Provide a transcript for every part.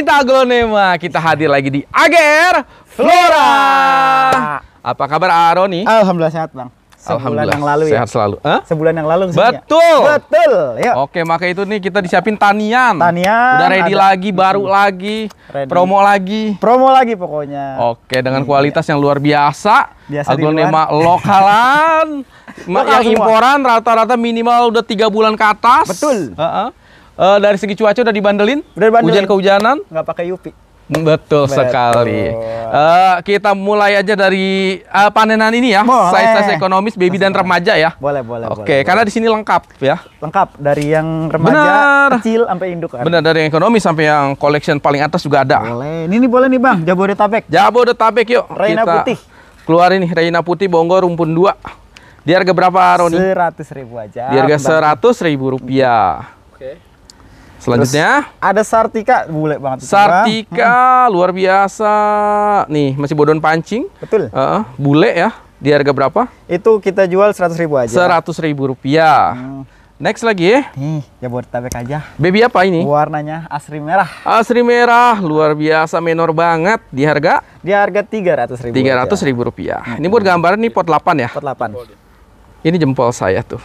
Cinta Aglonema, kita hadir lagi di AGR Flora. Apa kabar Aroni? Alhamdulillah sehat, Bang. Sebulan yang lalu sehat ya. Sehat selalu. Hah? Sebulan yang lalu misalnya. Betul. Betul. Yuk. Ya. Oke, maka itu nih kita disiapin tanian. Tanian. Udah ready ada. lagi, baru Betul. lagi, ready. promo lagi. Promo lagi pokoknya. Oke, dengan iya. kualitas yang luar biasa. Biasa Aglonema lokalan. yang semua. imporan rata-rata minimal udah tiga bulan ke atas. Betul. Uh -uh uh, dari segi cuaca udah dibandelin? Udah dibandelin. Hujan kehujanan? Nggak pakai Yupi. Betul, Betul sekali. Uh, kita mulai aja dari uh, panenan ini ya, size-size ekonomis baby Masih dan remaja ya. Boleh, boleh. Oke, okay, karena di sini lengkap ya. Lengkap dari yang remaja Benar. kecil sampai induk. Kan? Benar, dari yang ekonomis sampai yang collection paling atas juga ada. Boleh. Ini boleh nih Bang, Jabodetabek. Jabodetabek yuk. Reina kita putih. Keluar ini Reina putih bonggo rumpun dua Di harga berapa Roni? Seratus ribu aja. Di harga seratus ribu rupiah. Oke. Selanjutnya Terus ada Sartika bule banget. Sartika hmm. luar biasa. Nih masih bodon pancing. Betul. Uh, bule ya. Di harga berapa? Itu kita jual seratus ribu aja. Seratus ribu rupiah. Hmm. Next lagi ya. Nih, tabek aja. Baby apa ini? Warnanya asri merah. Asri merah, luar biasa menor banget. Di harga? Di harga tiga ratus ribu. Tiga ratus ribu rupiah. Hmm. Ini buat gambar nih pot 8 ya? Pot 8. Ini jempol saya tuh.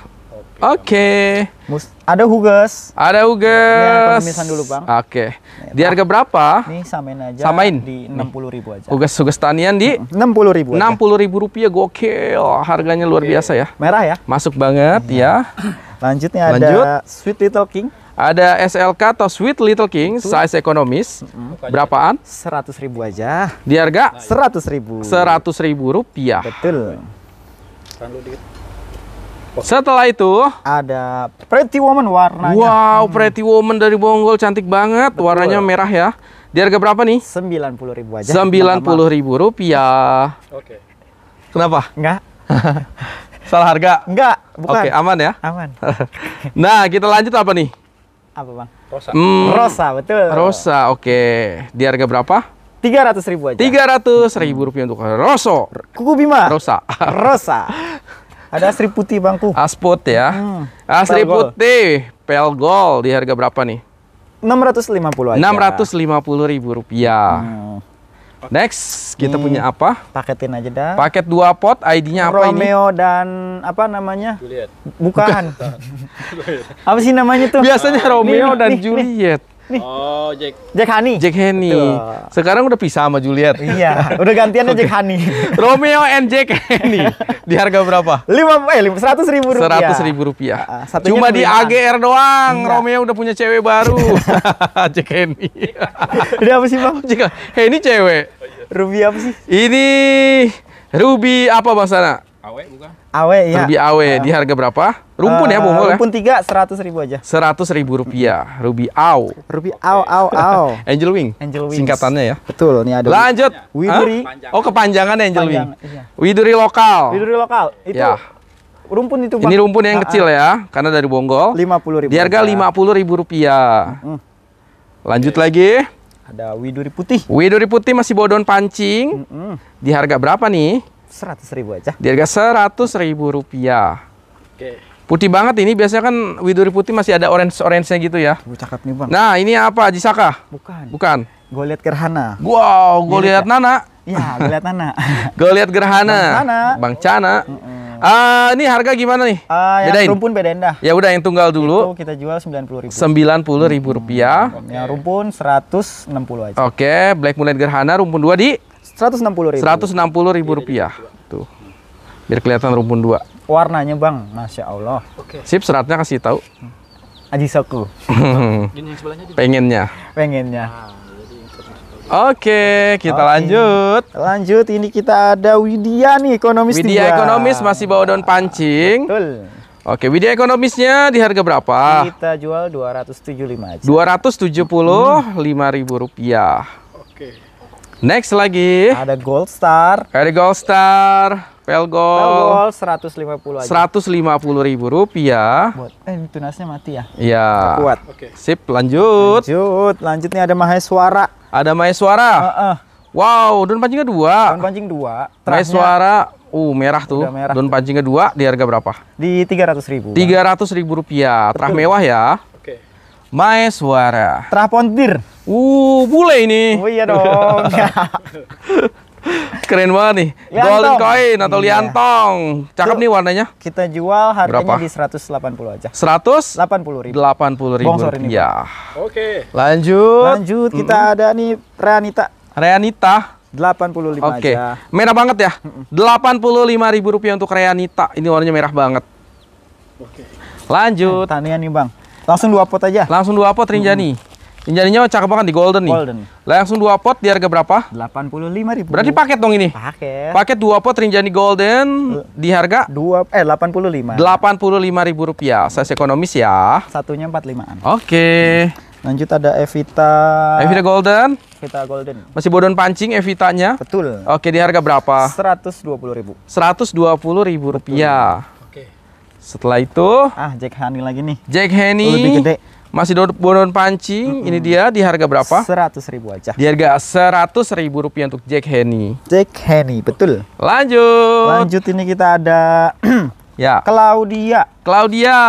Oke. Okay. ada huges. Ada iya, huges. Ya, dulu, Bang. Oke. Okay. Di harga berapa? Ini samain aja. Samain. Di puluh ribu aja. Huges huges tanian di puluh ribu. Enam puluh ribu rupiah gokil. Harganya luar okay. biasa ya. Merah ya. Masuk banget hmm. ya. Lanjutnya ada Lanjut. Sweet Little King. Ada SLK atau Sweet Little King, Itu. size ekonomis. Mm Berapaan? Seratus ribu aja. Di harga? Seratus ribu. Seratus ribu rupiah. Betul. Tahan setelah itu ada Pretty Woman warnanya. Wow, hmm. Pretty Woman dari Bonggol cantik banget, Betul. warnanya merah ya. Di harga berapa nih? Sembilan puluh ribu aja. Sembilan puluh ribu rupiah. Oke. Kenapa? Enggak. Salah harga? Enggak, Oke, aman ya? Aman. nah, kita lanjut apa nih? Apa, Bang? Rosa. Hmm, Rosa, betul. Rosa, oke. Di harga berapa? tiga ratus ribu aja. Tiga ratus ribu rupiah untuk Rosso. Kuku Bima. Rosa. Rosa. Ada asri putih bangku. Asput ya. Hmm. Asri Pelgol. putih Pelgol di harga berapa nih? 650 aja. 650 ribu rupiah. Hmm. Next, kita punya hmm. apa? Paketin aja dah. Paket dua pot, ID-nya apa Romeo ini? Romeo dan apa namanya? Juliet. Bukan. Bukan. apa sih namanya tuh? Biasanya Romeo nih, dan nih, Juliet. Nih. Nih. Oh, Jack. Jack Hani. Jack Hani. Sekarang udah pisah sama Juliet. Iya, udah gantiannya okay. Jack Hani. Romeo and Jack Hani. Di harga berapa? Lima, eh, seratus ribu rupiah. Seratus ribu rupiah. Uh, Cuma di AGR doang. Iya. Romeo udah punya cewek baru. Jack Hani. Ini apa sih, Bang? Jack Hani cewek. Ruby apa sih? Ini Ruby apa Bang Sana? Awe bukan? Awe ya. Ruby Awe uh, di harga berapa? Rumpun uh, ya, eh, Bung. Ya? Rumpun tiga seratus ribu aja. Seratus ribu rupiah. Ruby Au. Ruby Au Au Au. Angel Wing. Angel Wing. Singkatannya ya. Betul, ini ada. Lanjut. Widuri. Oh, kepanjangan Angel Panjang, Wing. Iya. Widuri lokal. Widuri lokal. Itu ya. rumpun itu. Ini rumpun yang ah, ah. kecil ya, karena dari Bonggol. Lima puluh ribu. Di harga lima puluh ribu rupiah. Hmm. Lanjut lagi. Ada widuri putih. Widuri putih masih bodon pancing. Mm -mm. Di harga berapa nih? seratus ribu aja. Di harga seratus ribu rupiah. Oke. Putih banget ini biasanya kan widuri putih masih ada orange orange-nya gitu ya. Bu cakep nih bang. Nah ini apa Jisaka? Bukan. Bukan. Gue lihat Gerhana. Wow, gue iya, lihat Nana. Iya, gue lihat Nana. gue lihat Gerhana. Bang Cana. Bang Cana. Uh, ah, ini harga gimana nih? Uh, yang bedain. rumpun bedain dah. Ya udah yang tunggal dulu. Itu kita jual sembilan puluh ribu. Sembilan puluh ribu rupiah. Hmm, Yang rumpun seratus enam puluh aja. Oke, okay, Black mulai Gerhana rumpun dua di 160 ribu. 160 ribu iya, iya, rupiah. Iya. Tuh. Biar kelihatan rumpun dua. Warnanya bang, masya Allah. Oke. Sip, seratnya kasih tahu. Hmm. Aji Soku. Pengennya. Pengennya. Ah, Oke, kita lanjut. Lanjut, ini kita ada Widya nih, ekonomis Widya ekonomis masih bawa daun pancing. Betul. Oke, Widya ekonomisnya di harga berapa? Kita jual ratus tujuh puluh lima ribu rupiah. Oke. Next lagi. Ada Gold Star. Ada Gold Star. Pelgol. Pelgol 150 aja. 150 ribu rupiah. Buat, eh tunasnya mati ya? Iya. Kuat. Oke. Okay. Sip, lanjut. Lanjut. Lanjut nih ada Maheswara. Ada Maheswara. Uh -uh. Wow, daun pancingnya dua. Daun pancing dua. Terasnya, Maheswara, uh merah tuh. Merah daun pancingnya dua, di harga berapa? Di 300 ribu. 300 ribu rupiah. Terah mewah ya. Oke. Okay. Maheswara. Terah pontir. Uh, bule ini. Oh iya dong. Keren banget nih. Liantong. Golden coin atau iya. liantong. Cakep Itu nih warnanya. Kita jual harganya Berapa? di 180 aja. 100? 80 ribu. 80 ribu. Bongsor ini. Ya. Oke. Lanjut. Lanjut kita mm -hmm. ada nih Reanita. Reanita. 85 Oke. Okay. aja. Merah banget ya. ribu rupiah untuk Reanita. Ini warnanya merah banget. Oke. Lanjut. Eh, tanian nih, Bang. Langsung dua pot aja. Langsung dua pot Rinjani. Hmm jadinya cakep banget di golden, golden. nih. Golden. Langsung dua pot di harga berapa? 85.000. Berarti paket dong ini? Paket. Paket dua pot Rinjani golden eh, di harga dua eh 85. 85.000 rupiah. Saya ekonomis ya. Satunya 45-an. Oke. Okay. Lanjut ada Evita. Evita Golden. Evita Golden. Masih bodon pancing Evitanya. Betul. Oke, di harga berapa? 120.000. 120.000 rupiah. Oke. Setelah itu, ah Jack Henny lagi nih. Jack Henny lebih gede. Masih daun pancing, mm -hmm. ini dia di harga berapa? Seratus ribu aja. Di harga seratus ribu rupiah untuk Jack Henny. Jack Henny, betul. Lanjut. Lanjut ini kita ada ya. Claudia. Claudia,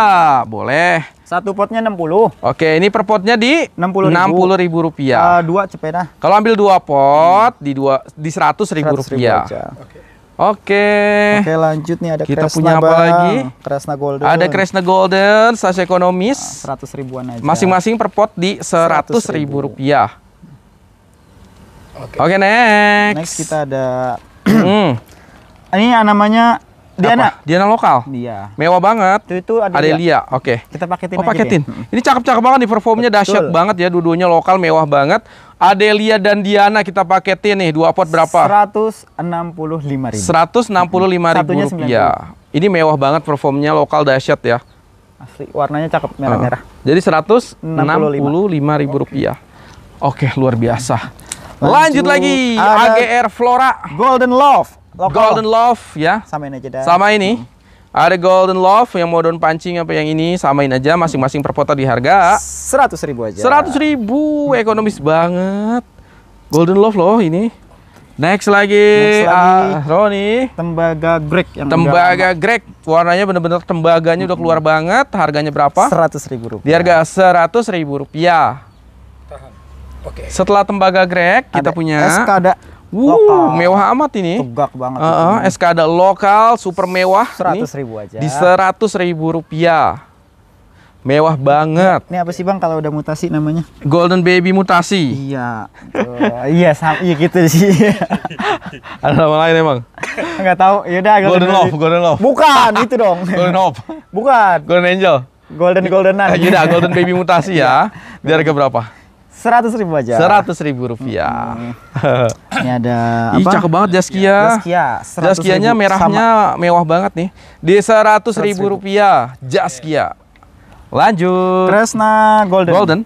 boleh. Satu potnya enam puluh Oke, ini per potnya di enam puluh ribu. puluh ribu rupiah. Uh, dua cepet Kalau ambil dua pot hmm. di dua di seratus ribu rupiah. aja. Okay. Oke. Oke, lanjut nih ada Kita Kresna punya apa bang. lagi? Kresna Golden. Ada Kresna Golden, sachet ekonomis. Nah, seratus ribuan aja. Masing-masing per pot di seratus ribu. ribu rupiah. Oke, okay. okay, next. Next kita ada. Hmm. ini namanya Diana. Apa? Diana lokal. Iya. Mewah banget. Itu itu Adelia. Adelia. Oke. Okay. Kita paketin. Oh paketin. deh. Hmm. Ini cakep-cakep banget nih performnya Betul. dahsyat banget ya. dua lokal mewah banget. Adelia dan Diana kita paketin nih dua pot berapa? 165 ribu. 165 ribu Satunya rupiah. 90. Ini mewah banget performnya lokal dahsyat ya. Asli warnanya cakep merah-merah. Uh, jadi 165 ribu rupiah. Oke okay, luar biasa. Lanjut, Lanjut lagi AGR Flora Golden Love Loko. Golden Love ya. Samain aja dah. Sama ini. Hmm. Ada Golden Love yang mau daun pancing apa yang ini samain aja masing-masing per di harga seratus ribu aja. Seratus ribu ekonomis banget. Golden Love loh ini. Next lagi, Next lagi uh, Roni. Tembaga Greg. Yang tembaga Greg, warnanya bener-bener tembaganya hmm. udah keluar banget. Harganya berapa? Seratus ribu rupiah. Di harga seratus ribu rupiah. Tahan. Oke. Okay. Setelah tembaga Greg ada kita punya. SK Wow, mewah amat ini. Tegak banget. Uh, uh, SKD lokal, super mewah. Seratus ribu aja. Di seratus ribu rupiah. Mewah banget. Ini apa sih bang kalau udah mutasi namanya? Golden Baby mutasi. Iya. Uh, iya, sama, iya gitu sih. Ada nama lain emang? Ya, Enggak tahu. Ya udah Golden, golden Love, Golden Love. Bukan itu dong. golden love. Bukan. Golden Angel. Golden Goldenan. Eh, ya udah Golden Baby mutasi ya. Iya. Di harga berapa? Seratus ribu aja. Seratus ribu rupiah. Hmm. Ini ada apa? Ih, cakep banget Jaskia. Iya, Jaskia. Jaskianya merahnya sama. mewah banget nih. Di seratus ribu rupiah Jaskia. Lanjut. Kresna Golden. Golden.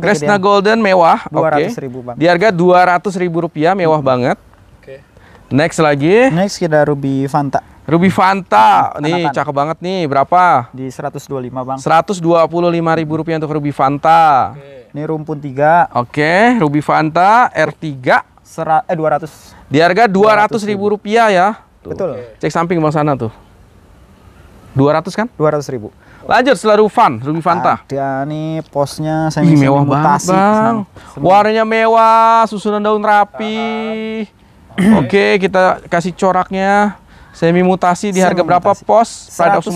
Kresna Golden mewah. Oke. Okay. Ribu, Bang. Di harga dua ratus ribu rupiah mewah hmm. banget. Oke. Okay. Next lagi. Next kita Ruby Fanta. Ruby Fanta, hmm, nih cakep banget nih, berapa? Di seratus dua lima bang. Seratus dua puluh lima ribu rupiah untuk Ruby Fanta. okay. Ini rumpun 3. Oke, okay. Ruby Fanta R3 Sera, eh 200. Di harga 200, 200 ribu rupiah ya. Tuh. Betul. Cek samping Bang sana tuh. 200 kan? 200 ribu. Lanjut selalu Rufan, Ruby Fanta. Ada nih posnya semi Ih, mewah mutasi. banget, Bang. Warnanya mewah, susunan daun rapi. Oke, okay. okay, kita kasih coraknya. Semi mutasi di harga berapa pos Pride of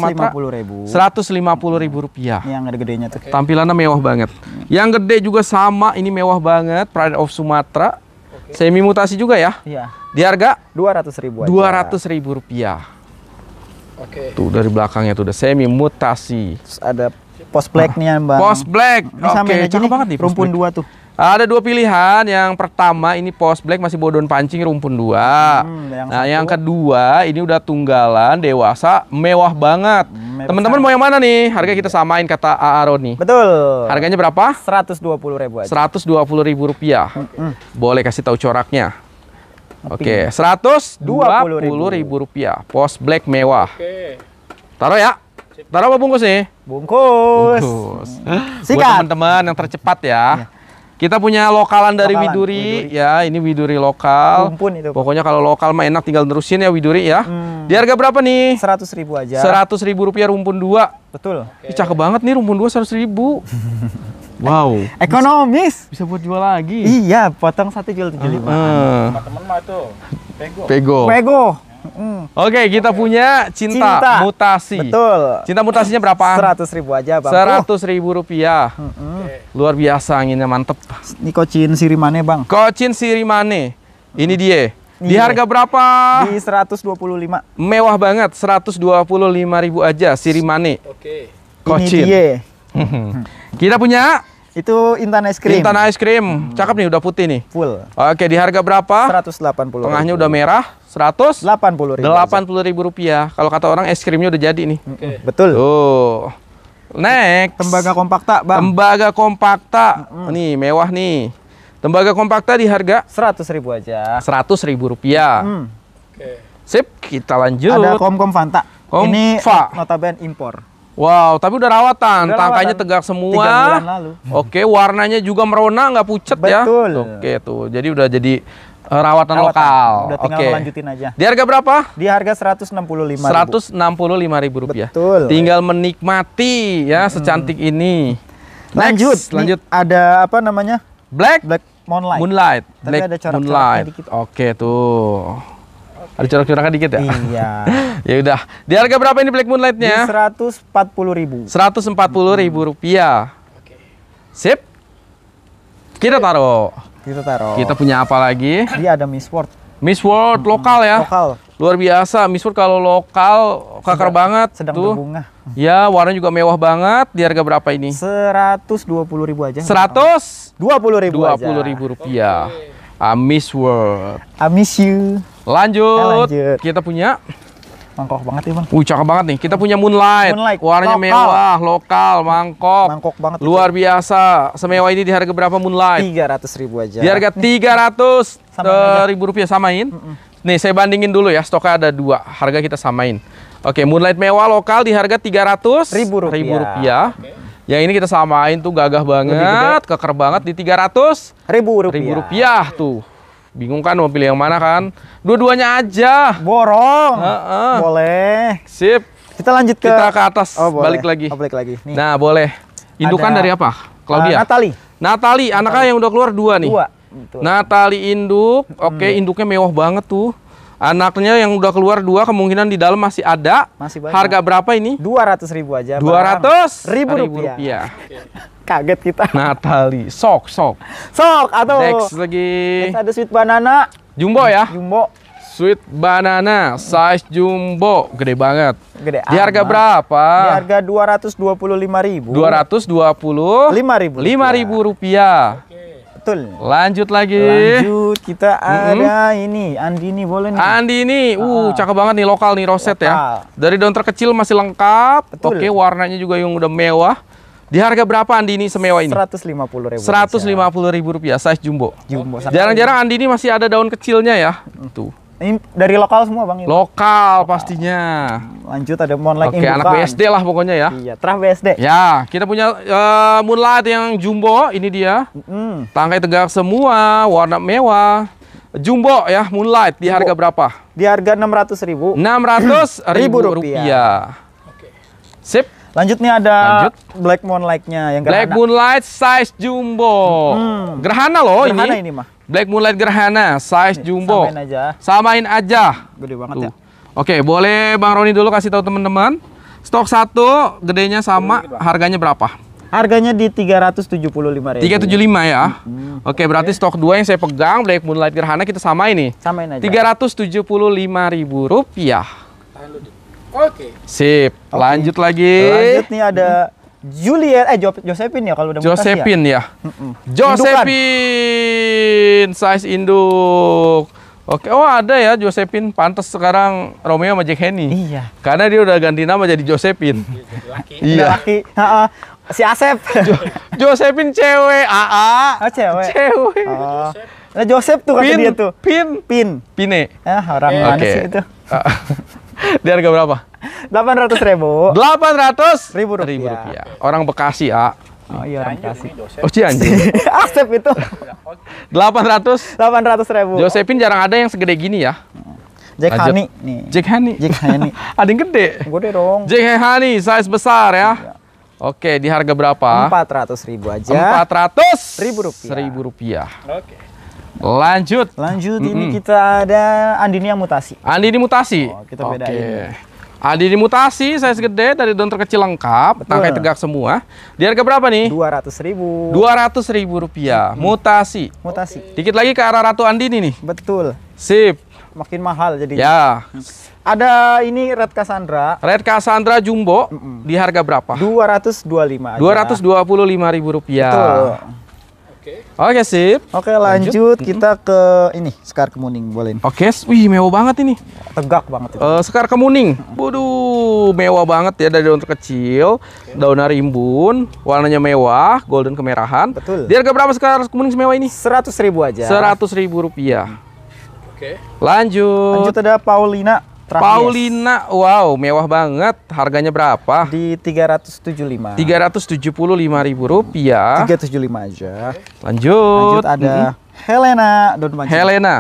seratus lima puluh ribu rupiah. Ini yang gede-gedenya tuh. Okay. Tampilannya mewah banget. Yang gede juga sama, ini mewah banget Pride of Sumatera. Okay. Semi mutasi juga ya? Iya. Di harga 200 ribu. Aja. 200 ribu rupiah. Oke. Okay. Tuh dari belakangnya tuh udah semi mutasi. Terus ada pos black nih Bang. Pos black. Ini okay. sampai banget nih. Rumpun dua tuh. Ada dua pilihan. Yang pertama ini pos black masih bodon pancing rumpun dua. Hmm, yang nah, yang kedua ini udah tunggalan dewasa mewah banget. Teman-teman mau yang mana nih? Harga hmm. kita samain kata Aaron nih. Betul. Harganya berapa? Seratus dua puluh ribu Seratus dua puluh ribu rupiah. Hmm, hmm. Boleh kasih tahu coraknya. Oke, Seratus dua puluh ribu rupiah. Pos black mewah. Oke. Taruh ya. Taruh apa bungkus nih? Bungkus. bungkus. Sikat. Buat teman-teman yang tercepat ya. ya kita punya lokalan dari lokalan, Widuri. Widuri ya, ini Widuri lokal. Rumpun itu. Pokoknya kalau lokal mah enak tinggal nerusin ya Widuri ya. Hmm. Di harga berapa nih? Seratus ribu aja. Seratus ribu rupiah rumpun dua. Betul. Okay. Ih, cakep banget nih rumpun dua seratus ribu. Wow. Ekonomis. Bisa, buat jual lagi. Iya, potong satu jual tujuh lima. Teman-teman mah itu. Pego. Pego. Pego. Oke, okay, kita okay. punya cinta, cinta mutasi. Betul. Cinta mutasinya berapa? Seratus ribu aja, bang. Seratus ribu rupiah. okay. Luar biasa, anginnya mantep. Ini kocin sirimane, bang. Kocin sirimane. Ini mm. dia. Di harga berapa? Di 125. Mewah banget, lima ribu aja sirimane. Oke. Okay. Kocin. Ini dia. kita punya itu Intan Ice Cream. Intan Ice Cream. Hmm. Cakep nih udah putih nih. Full. Oke, di harga berapa? 180. Tengahnya udah merah delapan puluh ribu 80 ribu rupiah kalau kata orang es krimnya udah jadi nih okay. betul tuh next tembaga kompakta bang tembaga kompakta mm. nih mewah nih tembaga kompakta di harga 100 ribu aja 100 ribu rupiah mm. okay. sip kita lanjut ada kom kom fanta kom ini notaben impor Wow, tapi udah rawatan, udah tangkainya rawatan. tegak semua. Tiga bulan lalu. Oke, warnanya juga merona, nggak pucat ya. Betul. ya. Oke tuh, jadi udah jadi Rawatan, rawatan lokal. Udah tinggal okay. lanjutin aja. Di harga berapa? Di harga 165.000. 165.000 rupiah. Betul. Tinggal menikmati ya hmm. secantik ini. Next, lanjut, lanjut. Ada apa namanya? Black Black Moonlight. Moonlight. Tapi Black ada corak Moonlight. Dikit. Oke, tuh. Okay. Ada corak coraknya dikit ya? Iya. ya udah. Di harga berapa ini Black Moonlight-nya? puluh ribu. 140 ribu rupiah. Oke. Sip. Kita taruh kita taruh. Kita punya apa lagi? Dia ada Miss World. Miss World lokal ya. Lokal. Luar biasa, Miss World kalau lokal kakar sedang, banget sedang tuh. berbunga. Ya, warna juga mewah banget. Di harga berapa ini? seratus dua puluh ribu aja. seratus dua puluh ribu dua puluh ribu rupiah. Okay. Ah, I miss world. I miss you. Lanjut. Ya, lanjut. Kita punya Mangkok banget ya bang. Wih cakep banget nih. Kita punya Moonlight. Moonlight. Warnanya lokal. mewah, lokal, mangkok. Mangkok banget. Luar itu. biasa. Semewah ini di harga berapa Moonlight? Tiga ratus ribu aja. Di harga tiga ratus eh, ribu rupiah samain. Mm -mm. Nih saya bandingin dulu ya. Stoknya ada dua. Harga kita samain. Oke, Moonlight mewah lokal di harga tiga ratus ribu rupiah. Ribu rupiah. Yang ini kita samain tuh gagah banget, keker banget di tiga ratus ribu rupiah tuh. Bingung kan mau pilih yang mana kan? Dua-duanya aja. Borong. Uh -uh. Boleh. Sip. Kita lanjut ke kita ke atas oh, boleh. balik lagi. Oh, balik lagi. Nih. Nah, boleh. Indukan Ada... dari apa? Claudia. Uh, Natali. Natali, anaknya yang udah keluar dua nih. Dua. Natali induk. Oke, okay, hmm. induknya mewah banget tuh. Anaknya yang udah keluar dua kemungkinan di dalam masih ada. Masih Harga berapa ini? Dua ratus ribu aja. Dua ratus ribu rupiah. rupiah. kaget kita. Natali, sok sok. Sok atau next lagi. Next ada sweet banana. Jumbo ya. Jumbo. Sweet banana size jumbo, gede banget. Gede. Di harga amat. berapa? Di harga dua ratus dua puluh lima ribu. Dua ratus dua puluh lima ribu. Lima ribu rupiah. Betul. Lanjut lagi. Lanjut kita hmm. ada hmm. ini Andini boleh nih. Andini, uh ah. cakep banget nih lokal nih roset ya. lokal. ya. Dari daun terkecil masih lengkap. Betul. Oke warnanya juga yang udah mewah. Di harga berapa Andini semewa ini? 150 ribu. 150 ribu rupiah, size jumbo. Jumbo. Oh. Jarang-jarang Andini masih ada daun kecilnya ya. Tuh. Ini dari lokal semua bang. Lokal, lokal pastinya. Lanjut ada Moonlight Oke, anak BSD lah pokoknya ya. Iya, terah BSD. Ya, kita punya uh, Moonlight yang jumbo, ini dia. Mm. Tangkai tegak semua, warna mewah. Jumbo ya, Moonlight di jumbo. harga berapa? Di harga enam ratus ribu. Enam ratus ribu rupiah. rupiah. Oke. Sip. Lanjut nih ada Lanjut. Black Moonlight-nya yang gerhana. Black Moonlight size jumbo. Hmm. Gerhana loh gerhana ini. Gerhana ini mah. Black Moonlight gerhana size jumbo. Samain aja. Samain aja. Gede banget Tuh. ya. Oke, boleh Bang Roni dulu kasih tahu teman-teman. Stok satu gedenya sama, harganya berapa? Harganya di 375 ribu. 375 ya. Hmm. Oke, berarti stok dua yang saya pegang Black Moonlight Gerhana kita samain nih. Samain aja. 375 ribu rupiah. Oke. Sip. Okay. Lanjut lagi. Lanjut nih ada Juliet eh jo Josephine ya kalau udah Josephine ya. ya. Josephine size induk. Oke, oh ada ya Josephine. Pantas sekarang Romeo sama Jack Henny. Iya. Karena dia udah ganti nama jadi Josephine. Iya, laki. iya. Laki. Ha -ha. Si Asep. Jo Josephine cewek. AA. Ah, ah. Oh, cewek. Cewek. Oh. Nah, Joseph tuh kan dia tuh. Pin. Pin. Pine. Ah, orang iya. okay. sih itu. Ah, Di harga berapa? Delapan ratus ribu. Delapan ratus ribu rupiah. Orang Bekasi ya. Oh iya orang Bekasi. Oh anjing. Asep itu. Delapan ratus. Delapan ratus ribu. Josephine jarang ada yang segede gini ya. Jack nah, Hani nih. Jack Hani Jack Hani ada yang gede. Gede dong. Jack Hani size besar ya. Iya. Oke, di harga berapa? Empat ratus ribu aja. Empat ratus ribu rupiah. Seribu rupiah. Oke. Lanjut. Lanjut mm -mm. ini kita ada Andini yang mutasi. Andini mutasi. Oh, kita bedain. Okay. Andini mutasi saya segede dari daun terkecil lengkap, Betul. tangkai tegak semua. Di harga berapa nih? dua ratus ribu. dua ratus ribu rupiah. Hmm. Mutasi. Mutasi. Okay. Dikit lagi ke arah Ratu Andini nih. Betul. Sip. Makin mahal jadi. Ya. Ada ini Red Cassandra. Red Cassandra Jumbo mm -mm. di harga berapa? dua dua dua ratus ratus lima dua puluh lima ribu rupiah. Betul. Oke. Oke, sip. Oke, lanjut, lanjut. kita ke ini, Sekar Kemuning, boleh? Oke, wih mewah banget ini. Tegak banget Uh, Sekar Kemuning. Waduh, mewah banget ya dari daun terkecil, okay. daunnya rimbun, warnanya mewah, golden kemerahan. Betul. Dia harga berapa Sekar Kemuning semewah ini? 100 ribu aja. 100 ribu rupiah. Oke. Lanjut. Lanjut ada Paulina Paulina, wow, mewah banget. Harganya berapa? Di tiga ratus 375. 375 ribu rupiah. Tiga 375 aja. Lanjut. Lanjut ada mm -hmm. Helena. Don't Helena.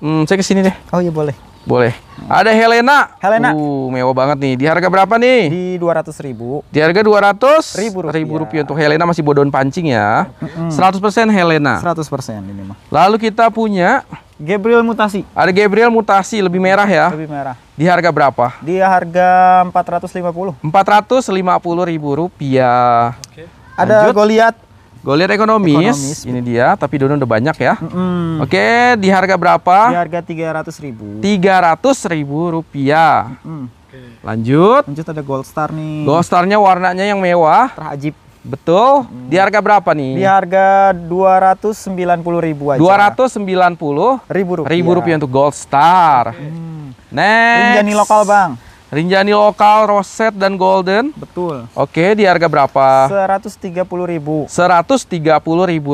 Hmm, saya kesini deh. Oh iya boleh. Boleh. Ada Helena. Helena. Uh, mewah banget nih. Di harga berapa nih? Di 200 ribu. Di harga 200 ribu rupiah. Ribu rupiah. Untuk Helena masih bodon pancing ya. Mm -hmm. 100% Helena. 100% ini mah. Lalu kita punya Gabriel mutasi. Ada Gabriel mutasi lebih merah ya. Lebih merah. Di harga berapa? Di harga 450. 450 ribu rupiah. Oke. Okay. Ada Goliath lihat ekonomis. ekonomis. Ini dia, tapi dono udah banyak ya. Mm -hmm. Oke, di harga berapa? Di harga tiga ratus ribu. Tiga ratus ribu rupiah. Mm -hmm. Lanjut. Lanjut ada gold star nih. Gold starnya warnanya yang mewah. Terajib. Betul. Hmm. Di harga berapa nih? Di harga dua ratus sembilan puluh ribu aja. puluh ribu rupiah. Ribu rupiah untuk Gold Star. Hmm. Next. Rinjani lokal bang. Rinjani lokal, roset dan golden. Betul. Oke, di harga berapa? 130.000. 130.000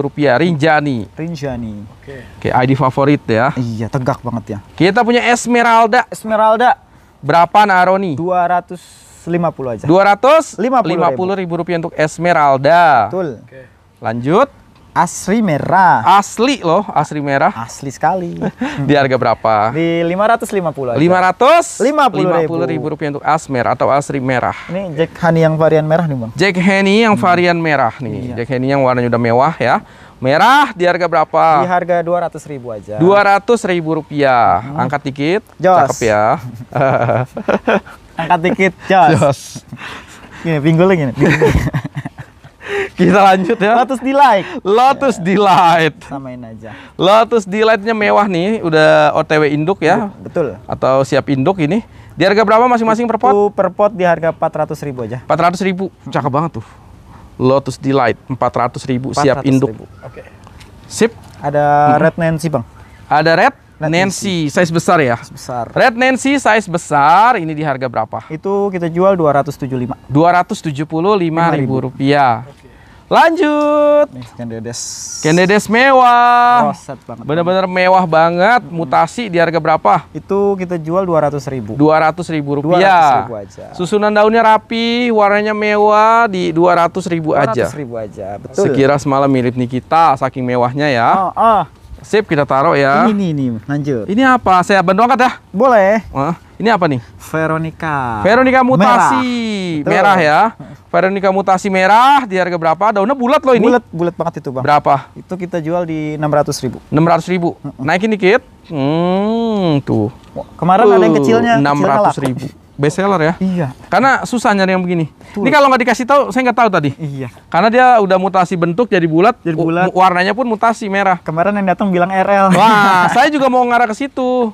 rupiah Rinjani. Rinjani. Oke. Oke, ID favorit ya. Iya, tegak banget ya. Kita punya Esmeralda. Esmeralda. Berapa Naroni? 250 aja. Lima puluh ribu rupiah untuk Esmeralda. Betul. Oke. Lanjut. Asli merah. Asli loh, asli merah. Asli sekali. di harga berapa? Di 550 aja. 500? 50 ribu. puluh ribu rupiah untuk asmer atau asri merah. Ini Jack Henny yang varian merah nih Bang. Jack Henny yang hmm. varian merah nih. Iya. Jack Henny yang warnanya udah mewah ya. Merah di harga berapa? Di harga 200 ribu aja. 200 ribu rupiah. Hmm. Angkat dikit. Joss. Cakep ya. Angkat dikit, Joss. Ini Gini, pinggulnya gini. Kita lanjut ya. Lotus Delight. Lotus yeah. Delight. Samain aja. Lotus Delightnya mewah nih, udah OTW induk ya. Betul. Atau siap induk ini. Di harga berapa masing-masing per pot? Per pot di harga 400 ribu aja. 400 ribu, cakep banget tuh. Lotus Delight 400 ribu 400 siap induk. Oke. Okay. Sip. Ada hmm. red Nancy bang. Ada red Nancy. Nancy, size besar ya? Besar. Red Nancy size besar, ini di harga berapa? Itu kita jual 275. 275 ribu rupiah. Lanjut. Nih, Kendedes. Kendedes mewah. Roset banget. Bener-bener mewah banget. -hmm. Mutasi di harga berapa? Itu kita jual 200 ribu. 200 ribu rupiah. 200 ribu aja. Susunan daunnya rapi, warnanya mewah di 200 ribu 200 aja. 200 ribu aja, betul. Sekira semalam mirip Nikita, saking mewahnya ya. Oh, oh. Sip, kita taruh ya. Ini nih, nih, lanjut. Ini apa? Saya bantu angkat ya? Boleh. Nah, ini apa nih? Veronica. Veronica mutasi merah, merah ya. Veronica mutasi merah di harga berapa? Daunnya bulat loh ini. Bulat, bulat banget itu, Bang. Berapa? Itu kita jual di enam enam ratus ribu ratus ribu Naikin dikit. Hmm, tuh. Kemarin uh, ada yang kecilnya, enam ratus ribu best seller ya. Iya. Karena susah nyari yang begini. Betul. Ini kalau nggak dikasih tahu, saya nggak tahu tadi. Iya. Karena dia udah mutasi bentuk jadi bulat, jadi bulat. Warnanya pun mutasi merah. Kemarin yang datang bilang RL. Wah, saya juga mau ngarah ke situ.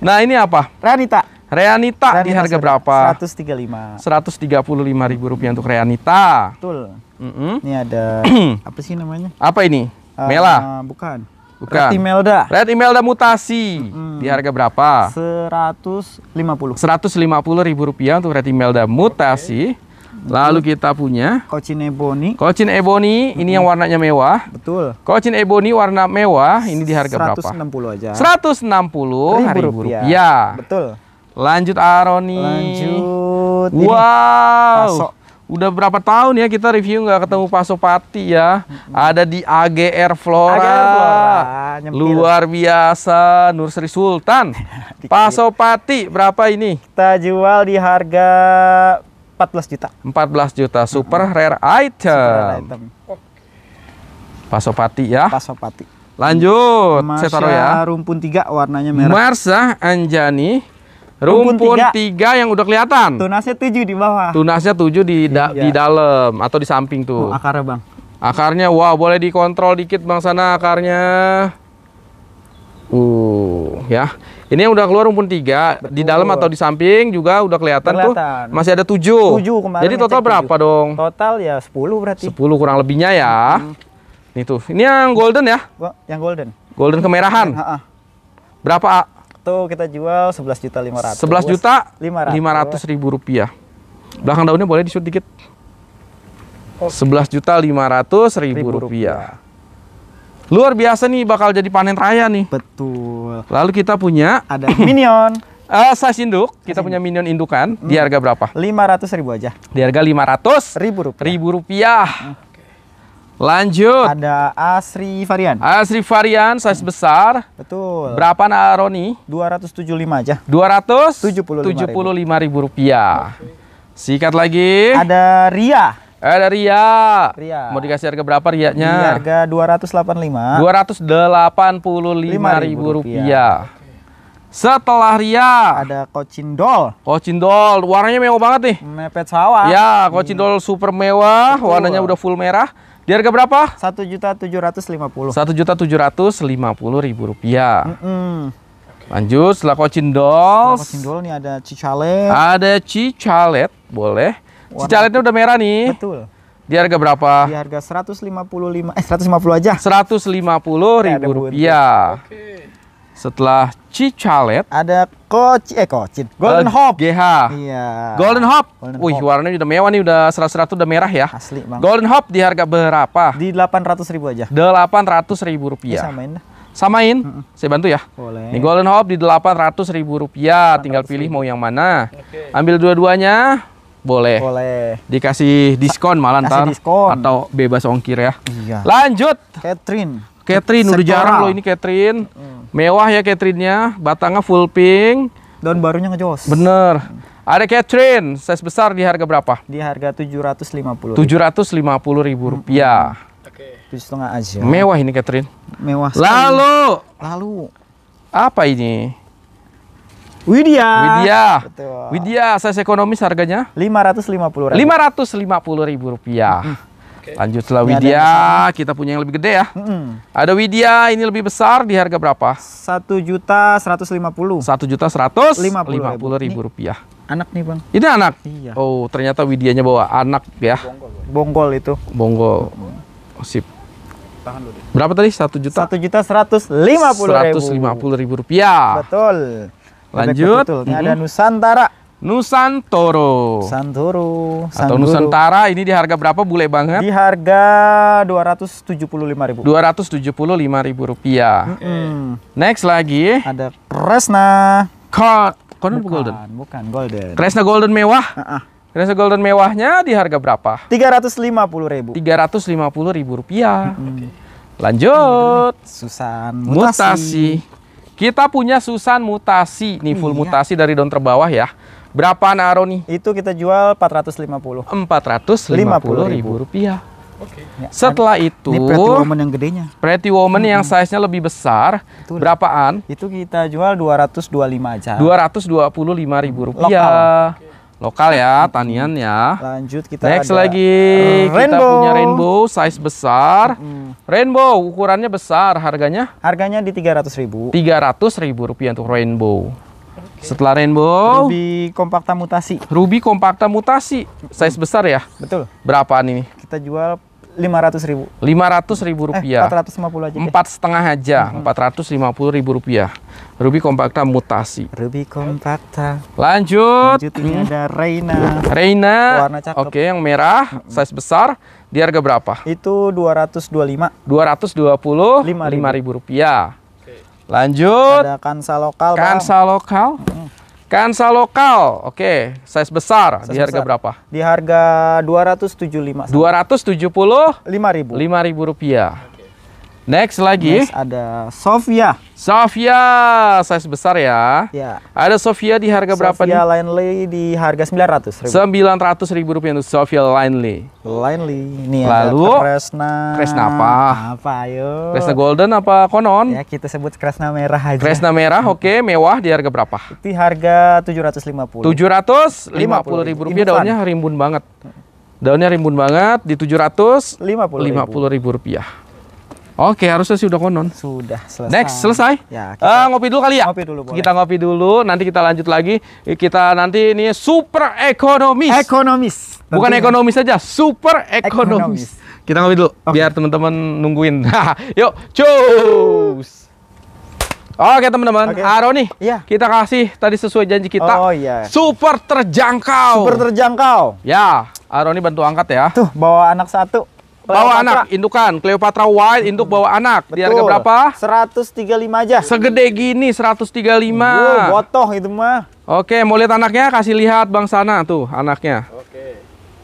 Nah, ini apa? Reanita. Reanita, Reanita di harga berapa? 135. 135 ribu rupiah untuk Reanita. Betul. Mm -hmm. Ini ada apa sih namanya? Apa ini? Uh, Mela. Bukan. Bukan. Red Imelda. Red Imelda mutasi. Hmm. Di harga berapa? seratus seratus lima puluh lima puluh ribu rupiah untuk Red Imelda mutasi. Okay. Lalu kita punya Cochin Ebony. Cochin Ebony ini hmm. yang warnanya mewah. Betul. Cochin Ebony warna mewah ini di harga 160 berapa? 160 aja. 160 ribu, ribu rupiah. rupiah. Betul. Lanjut Aroni. Lanjut. Wow. Pasok. Udah berapa tahun ya kita review nggak ketemu Pasopati ya. Ada di AGR Flora. AGR Flora Luar biasa Nur Sri Sultan. Pasopati berapa ini? Kita jual di harga 14 juta. 14 juta super rare item. Super rare item. Pasopati ya. Pasopati. Lanjut, saya taruh ya. Rumpun tiga warnanya merah. Marsa Anjani rumpun, rumpun tiga. tiga yang udah kelihatan. Tunasnya tujuh di bawah. Tunasnya tujuh di da iya. di dalam atau di samping tuh. Oh, akarnya bang. Akarnya, wah wow, boleh dikontrol dikit bang sana akarnya. Uh, ya. Ini yang udah keluar rumpun tiga Betul. di dalam atau di samping juga udah kelihatan, kelihatan. tuh masih ada tujuh. Tujuh Jadi total berapa dong? Total ya sepuluh berarti. Sepuluh kurang lebihnya ya. Hmm. ini tuh. Ini yang golden ya? Yang golden. Golden kemerahan. Ha -ha. Berapa? waktu kita jual sebelas juta lima 500. 11 juta lima ratus ya. ribu rupiah. Belakang daunnya boleh disuruh dikit. Sebelas juta lima ratus ribu rupiah. Luar biasa nih bakal jadi panen raya nih. Betul. Lalu kita punya ada minion. Uh, saya induk, kita punya minion indukan hmm. di harga berapa? Lima ratus ribu aja. Di harga lima ratus ribu rupiah. Ribu rupiah. Hmm. Lanjut. Ada Asri Varian. Asri Varian size besar. Betul. Berapa Nak Roni? 275 aja. 275 ribu. ribu rupiah. Sikat lagi. Ada Ria. Ada Ria. Ria. Mau dikasih harga berapa Ria nya harga 285. 285 ribu rupiah. rupiah. Setelah Ria ada Kocindol. Kocindol, warnanya mewah banget nih. Mepet sawah. Ya, Kocindol iya. hmm. super mewah, Betul. warnanya udah full merah. Di harga berapa? Satu juta tujuh ratus lima puluh. Satu juta tujuh ratus lima puluh ribu rupiah. Mm -mm. Lanjut, setelah Kocindol. Setelah Kocindol nih ada Cicalet. Ada Cicalet, boleh. Warna Cicaletnya udah merah nih. Betul. Di harga berapa? Di harga seratus lima puluh lima eh seratus lima puluh aja. seratus lima puluh ribu rupiah. Oke. Setelah Cicalet ada Coach eh Coach Golden uh, eh, Hop. GH. Iya. Golden Hop. Golden Wih, Hop. warnanya udah mewah nih, udah serat-serat udah merah ya. Asli bang, Golden Hop di harga berapa? Di ratus ribu aja. ratus ribu rupiah. Ya, samain dah. Samain, mm -mm. saya bantu ya. Boleh. Nih Golden Hop di ratus ribu rupiah. Tinggal pilih mau yang mana. Okay. Ambil dua-duanya. Boleh. Boleh. Dikasih diskon malah ntar. Diskon. Atau bebas ongkir ya. Iya. Lanjut. Catherine. Catherine udah jarang loh ini Catherine. Hmm. Mewah ya Catherine-nya, batangnya full pink. Daun barunya ngejos. Bener. Ada Catherine, size besar di harga berapa? Di harga tujuh ratus lima puluh ribu rupiah. Oke. setengah aja. Mewah ini Catherine. Mewah. Sekali. Lalu. Lalu. Apa ini? Widya. Widya. Widya, size ekonomis harganya? Lima ratus lima puluh ribu rupiah. Okay. setelah Widya, kita punya yang lebih gede ya. Mm Ada Widya, ini lebih besar di harga berapa? Satu juta seratus lima puluh. Satu juta seratus lima puluh ribu rupiah. Anak nih bang. Ini anak. Iya. Oh ternyata Widyanya bawa anak ya. Bonggol, Bonggol itu. Bonggol. Oh, sip. Berapa tadi? Satu juta. Satu juta seratus lima puluh ribu. Seratus lima puluh ribu rupiah. Betul. Lanjut. Betul. Mm -hmm. Ada Nusantara. Nusantoro. Santoro. Atau Nusantara ini di harga berapa bule banget? Di harga 275.000. 275.000 rupiah. Mm -hmm. Next lagi. Ada Kresna. Cut. Bukan, Golden. Bukan Golden. Kresna Golden mewah. Uh -uh. Kresna Golden mewahnya di harga berapa? 350.000. 350.000 rupiah. Mm -hmm. rupiah. Lanjut. Susan mutasi. mutasi. Kita punya Susan mutasi nih full iya. mutasi dari daun terbawah ya. Berapaan Aroni? Itu kita jual 450. 450 ribu rupiah. Okay. Ya, kan? Setelah itu, ini Pretty Woman yang gedenya. Pretty Woman hmm. yang size-nya lebih besar, itu berapaan? Itu kita jual 225 aja. 225 ribu rupiah. Lokal. Lokal ya, tanian ya. Lanjut kita Next ada lagi rainbow. kita punya rainbow size besar. Hmm. Rainbow ukurannya besar, harganya? Harganya di 300 ribu. 300 ribu rupiah untuk rainbow. Setelah Rainbow. Ruby kompakta Mutasi. Ruby kompakta Mutasi. Size besar ya? Betul. Berapaan ini? Kita jual lima ratus ribu. Lima ratus ribu eh, rupiah. Empat ratus lima puluh aja. Empat setengah aja. Empat ratus lima puluh ribu rupiah. Ruby kompakta mutasi. Ruby kompakta. Lanjut. Lanjut ini ada Reina. Reina. Warna cakep. Oke, yang merah, size besar. Di harga berapa? Itu dua ratus dua lima. Dua ratus dua puluh lima ribu rupiah. Lanjut. Ada kansa lokal. Kansa Bang. lokal. Hmm. Kansa lokal. Oke, okay. size besar. Size di harga besar. berapa? Di harga 275. 275.000. ribu. ribu rupiah. Next lagi. Next ada Sofia. Sofia, size besar ya. Ya. Ada Sofia di harga Sofia berapa Sofia lainly di harga sembilan ratus. Sembilan ratus ribu rupiah untuk Sofia lainly. Lainly Ini Lalu, ada Kresna. Kresna apa? Apa ayo. Kresna Golden apa Konon? Ya kita sebut Kresna Merah aja. Kresna Merah, oke. Okay. Mewah di harga berapa? Di harga lima puluh ribu rupiah. Daunnya rimbun banget. Daunnya rimbun banget di tujuh ratus Lima puluh ribu rupiah. Oke, harusnya sih udah konon. Sudah selesai. Next, selesai. Ya, kita uh, ngopi dulu kali ya. Ngopi dulu boleh. Kita ngopi dulu, nanti kita lanjut lagi. Eh, kita nanti ini super ekonomis. Ekonomis. Tentunya. Bukan ekonomis saja, super ekonomis. ekonomis. Kita ngopi dulu okay. biar teman-teman nungguin. Yuk, cus. Oke teman-teman, okay. Aro nih, iya. kita kasih tadi sesuai janji kita, oh, iya. super terjangkau. Super terjangkau. Ya, Aroni bantu angkat ya. Tuh, bawa anak satu bawa anak indukan Cleopatra White induk hmm. bawa anak Betul. di harga berapa 135 aja segede gini 135 wow, botoh itu mah oke mau lihat anaknya kasih lihat Bang Sana tuh anaknya oke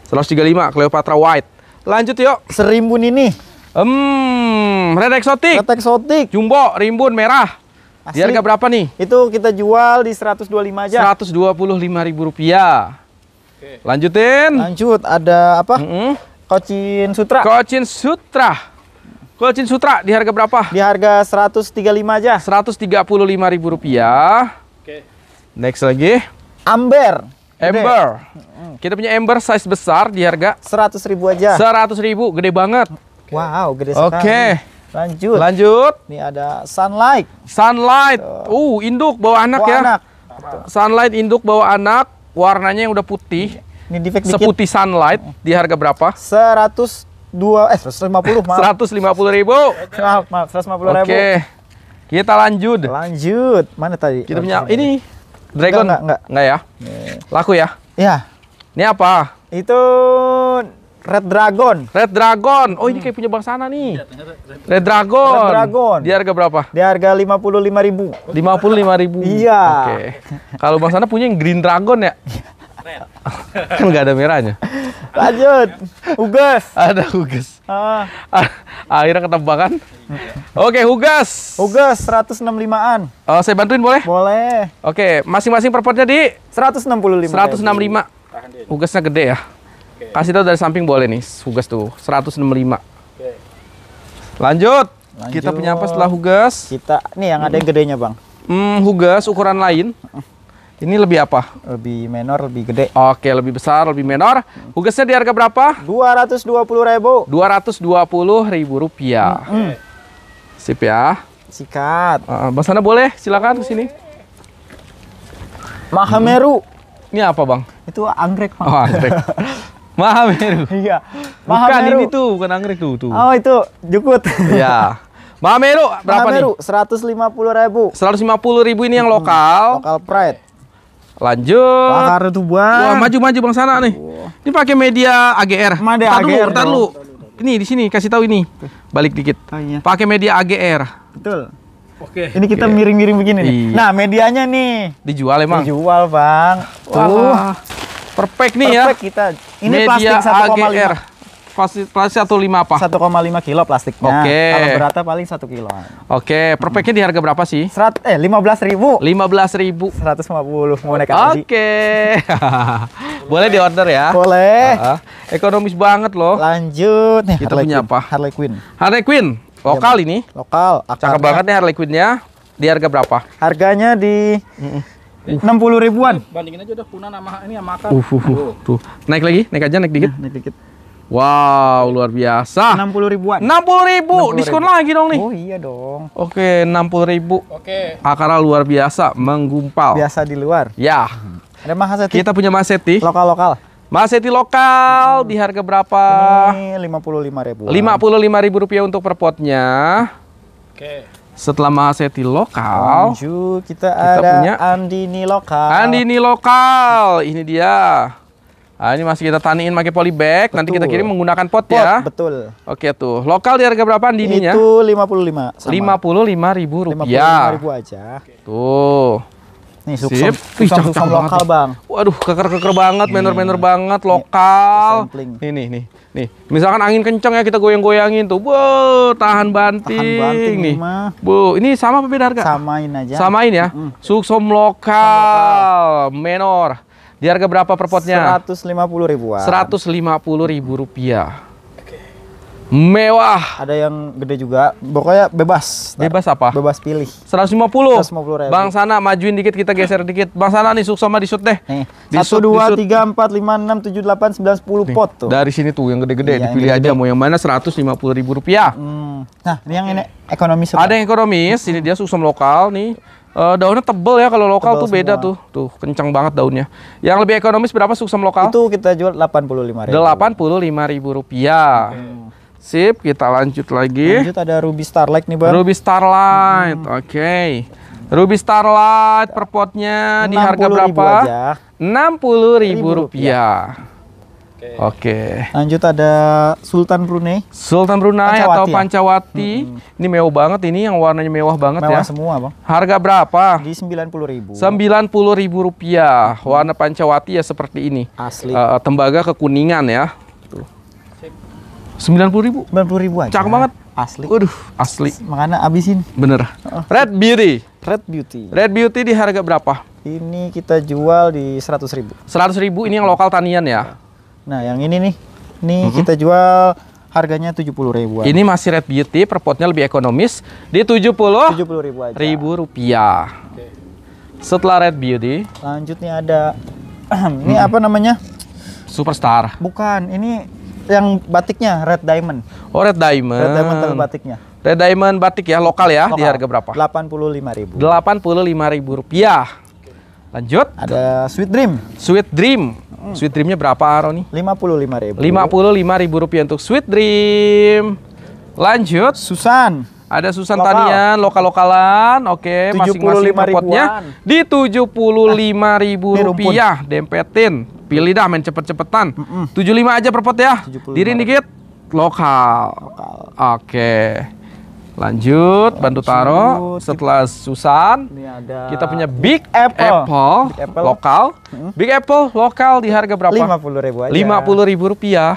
135 Cleopatra White lanjut yuk serimbun ini hmm red exotic red exotic jumbo rimbun merah Asli. Di harga berapa nih? Itu kita jual di 125 aja. 125 ribu rupiah. Oke. Lanjutin. Lanjut, ada apa? Mm -hmm. Kocin Sutra. Kocin Sutra. Kocin Sutra di harga berapa? Di harga 135 aja. 135 ribu rupiah. Oke. Okay. Next lagi. Amber. Amber. Kita punya Amber size besar di harga 100 ribu aja. 100 ribu, gede banget. Okay. Wow, gede sekali. Oke. Okay. Lanjut. Lanjut. Ini ada sunlight. Sunlight. Uh, induk bawa anak bawa ya. Anak. Sunlight induk bawa anak, warnanya yang udah putih. Ini defect dikit. Seputih sunlight di harga berapa? 100 dua eh 150 maaf. 150 ribu. maaf, maaf 150 ribu. Oke. Kita lanjut. Lanjut. Mana tadi? Kita punya oh, ini Dragon. Enggak, enggak, enggak. ya? Yeah. Laku ya? Iya. Ini apa? Itu Red Dragon. Red Dragon. Oh, hmm. ini kayak punya Bang Sana nih. Iya, Red Dragon. Red Dragon. Di harga berapa? Di harga ribu 55 ribu Iya. Oke. Okay. Kalau Bang Sana punya yang Green Dragon ya? Iya kan nggak ada merahnya lanjut hugas ada hugas ah. ah akhirnya ketebak kan iya. oke hugas hugas 165an oh, saya bantuin boleh boleh oke masing-masing perpotnya di 165 165 hugasnya gede ya kasih tahu dari samping boleh nih hugas tuh 165 lanjut Lanjut. Kita punya apa setelah hugas? Kita nih yang ada yang gedenya bang. Hmm, hugas ukuran lain. Ini lebih apa? Lebih menor, lebih gede. Oke, lebih besar, lebih menor. Hugesnya di harga berapa? Dua dua ratus puluh ribu Dua dua ratus rupiah. Mm -hmm. Sip ya. Sikat. Uh, eh, Bang eh, Sana boleh, silakan ke sini. Mahameru. Ini apa, Bang? Itu anggrek, Bang. Oh, anggrek. Mahameru. Iya. Mahameru. Bukan ini tuh, bukan anggrek tuh, tuh. Oh, itu jukut. Iya. Mahameru berapa Mahameru, nih? Mahameru puluh ribu ini yang lokal. Lokal pride. Lanjut. Bakar tuh Wah maju maju bang sana nih. Ini pakai media AGR. Media AGR? AGR. Tar lu. Ini di sini kasih tahu ini. Balik dikit. Oh, iya. Pakai media AGR. Betul. Oke. Ini kita miring-miring begini nih. Iya. Nah medianya nih. Dijual emang. Dijual bang. Wah. Tuh. Perfect nih ya. Perfect ya. kita. Ini media plastik 1,5. AGR plastik, plastik 1,5 apa? 1,5 kilo plastiknya. Oke. Okay. Kalau beratnya paling 1 kilo. Oke, okay. per packnya hmm. di harga berapa sih? Serat, eh, 15 ribu. 15 ribu. 150 mau naik Oke. Okay. Boleh di order ya? Boleh. Uh -huh. Ekonomis banget loh. Lanjut. Nih, Kita Harley punya Queen. apa? Harley Quinn. Harley Quinn. Lokal ya, ini. Lokal. Akarnya. Cakep ya. banget nih Harley Quinn-nya. Di harga berapa? Harganya di... Mm -mm enam puluh ribuan. Bandingin aja udah punan nama ini sama akar. Uh, uh, uh, tuh. Naik lagi, naik aja, naik dikit. Nah, naik dikit. Wow, luar biasa. 60 ribuan. 60 ribu, 60 diskon ribu. lagi dong nih. Oh iya dong. Oke, 60 ribu. Oke. Akara luar biasa, menggumpal. Biasa di luar. Ya. Ada Mahaseti. Kita punya Mahaseti. Lokal-lokal. Mahaseti lokal hmm. di harga berapa? Ini 55 ribu. lima ribu rupiah untuk per potnya. Oke. Setelah Mahaseti lokal, Lanjut, kita, kita ada punya Andini lokal. Andini lokal, ini dia. Nah, ini masih kita taniin pakai polybag, betul. nanti kita kirim menggunakan pot, pot ya. Betul. Oke tuh. Lokal di harga berapa dininya? Itu 55 sama. 55 ribu rupiah. 55 ribu aja. Tuh. Nih suksom Sip. suksom, suksom lokal banget. bang. Waduh keker-keker banget, manner menor banget, lokal. Nih nih nih. Nih, misalkan angin kenceng ya kita goyang-goyangin tuh. Wow, tahan banting. Tahan banting nih. Bu, ini sama apa beda harga? Samain aja. Samain ya. Mm. Suksom lokal, menor. Di harga berapa per potnya? 150 ribuan. 150 ribu rupiah. Mewah. Ada yang gede juga. Pokoknya bebas. Bebas apa? Bebas pilih. 150. 150 ribu. Bang sana majuin dikit kita geser dikit. Bang sana nih sama di shoot deh. Nih. 1 2 3 4 5 6 7 8 9 10 nih. pot tuh. Dari sini tuh yang gede-gede iya, dipilih yang gede -gede. aja mau yang mana 150 ribu rupiah. Hmm. Nah, ini yang ini ekonomis. Ada yang ekonomis, ini dia susam lokal nih. Uh, daunnya tebel ya kalau lokal tebel tuh beda tuh. Tuh kencang banget daunnya. Yang lebih ekonomis berapa suksem lokal? Itu kita jual 85.000. 85.000 rupiah. Hmm. Sip, kita lanjut lagi. Lanjut ada Ruby Starlight nih, Bang. Ruby Starlight. Hmm. Oke. Okay. Ruby Starlight per potnya di harga berapa? Aja. 60 ribu rupiah. Oke. Lanjut ada Sultan Brunei. Sultan Brunei Pancawati atau ya? Pancawati. Hmm. Ini mewah banget ini yang warnanya mewah banget mewah ya. Mewah semua, Bang. Harga berapa? Di sembilan 90 ribu rupiah. Warna Pancawati ya seperti ini. Asli. Uh, tembaga kekuningan ya. Tuh. 90 ribu. 90 ribu aja. Cakep banget. Asli. Waduh, asli. Makanya abisin. Bener. Oh. Red Beauty. Red Beauty. Red Beauty di harga berapa? Ini kita jual di 100 ribu. 100 ribu ini yang lokal tanian ya? Iya. Nah, yang ini nih. Ini mm -hmm. kita jual harganya 70 ribu. Ini masih Red Beauty, perpotnya lebih ekonomis di 70 70 ribu aja. Ribu rupiah. Okay. Setelah Red Beauty, lanjut nih ada ini hmm. apa namanya? Superstar. Bukan, ini yang batiknya Red Diamond. Oh, Red Diamond. Red Diamond tapi batiknya. Red Diamond batik ya, lokal ya, lokal. di harga berapa? ribu. 85.000. ribu rupiah. Lanjut. Ada Sweet Dream. Sweet Dream. Sweet Dreamnya berapa Aro nih? Lima puluh lima ribu. Lima puluh lima ribu rupiah untuk Sweet Dream. Lanjut. Susan. Ada Susan Lokal. Tanian, lokal-lokalan, oke, masing-masing potnya di tujuh puluh lima ribu eh, rupiah, dempetin, pilih dah main cepet-cepetan, tujuh mm lima aja per pot ya, diri dikit, lokal, lokal. oke. Lanjut, bantu taro Setelah Susan, kita punya Big Apple, Apple, Big Apple. lokal. Hmm. Big Apple lokal di harga berapa? Lima puluh ribu Lima puluh ribu rupiah.